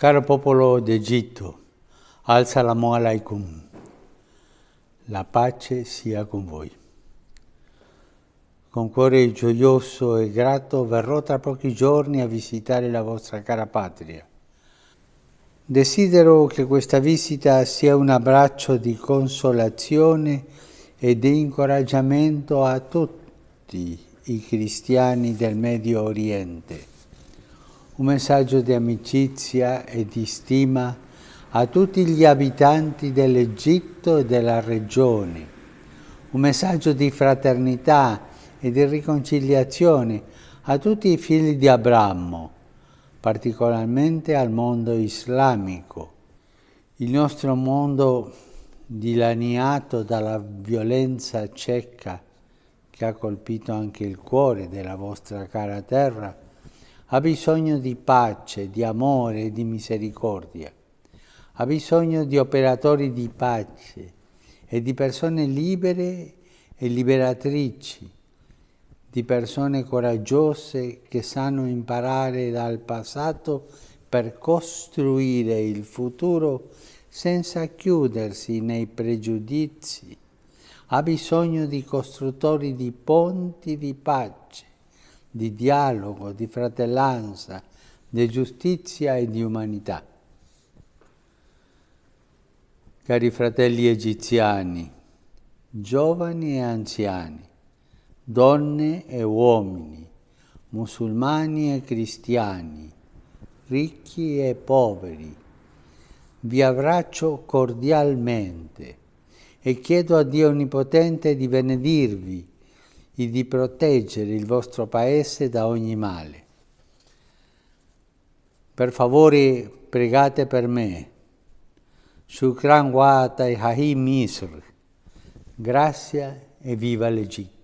Caro popolo d'Egitto, alza la salamu alaikum, la pace sia con voi. Con cuore gioioso e grato verrò tra pochi giorni a visitare la vostra cara patria. Desidero che questa visita sia un abbraccio di consolazione e di incoraggiamento a tutti i cristiani del Medio Oriente un messaggio di amicizia e di stima a tutti gli abitanti dell'Egitto e della regione, un messaggio di fraternità e di riconciliazione a tutti i figli di Abramo, particolarmente al mondo islamico. Il nostro mondo dilaniato dalla violenza cieca che ha colpito anche il cuore della vostra cara terra, ha bisogno di pace, di amore e di misericordia. Ha bisogno di operatori di pace e di persone libere e liberatrici, di persone coraggiose che sanno imparare dal passato per costruire il futuro senza chiudersi nei pregiudizi. Ha bisogno di costruttori di ponti di pace di dialogo, di fratellanza, di giustizia e di umanità. Cari fratelli egiziani, giovani e anziani, donne e uomini, musulmani e cristiani, ricchi e poveri, vi abbraccio cordialmente e chiedo a Dio Onnipotente di benedirvi e di proteggere il vostro paese da ogni male. Per favore pregate per me. Shukran wa Tahim Misr. Grazie e viva l'Egitto.